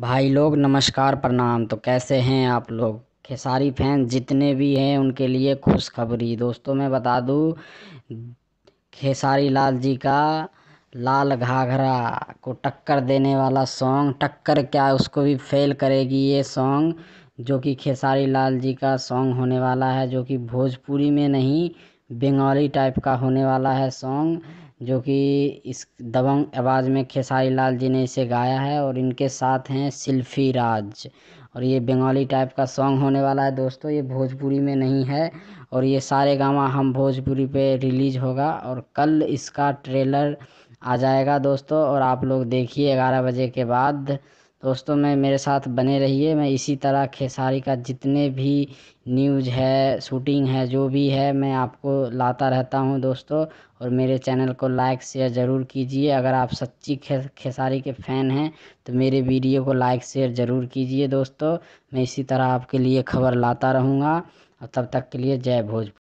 भाई लोग नमस्कार प्रणाम तो कैसे हैं आप लोग खेसारी फैन जितने भी हैं उनके लिए खुशखबरी दोस्तों मैं बता दूं खेसारी लाल जी का लाल घाघरा को टक्कर देने वाला सॉन्ग टक्कर क्या उसको भी फेल करेगी ये सॉन्ग जो कि खेसारी लाल जी का सॉन्ग होने वाला है जो कि भोजपुरी में नहीं बंगाली टाइप का होने वाला है सॉन्ग जो कि इस दबंग आवाज़ में खेसारी लाल जी ने इसे गाया है और इनके साथ हैं सिल्फ़ी राज और ये बंगाली टाइप का सॉन्ग होने वाला है दोस्तों ये भोजपुरी में नहीं है और ये सारे गामा हम भोजपुरी पे रिलीज़ होगा और कल इसका ट्रेलर आ जाएगा दोस्तों और आप लोग देखिए ग्यारह बजे के बाद दोस्तों में मेरे साथ बने रहिए मैं इसी तरह खेसारी का जितने भी न्यूज है शूटिंग है जो भी है मैं आपको लाता रहता हूँ दोस्तों और मेरे चैनल को लाइक शेयर ज़रूर कीजिए अगर आप सच्ची खे खेसारी के फ़ैन हैं तो मेरे वीडियो को लाइक शेयर ज़रूर कीजिए दोस्तों मैं इसी तरह आपके लिए खबर लाता रहूँगा और तब तक के लिए जय भोजपुर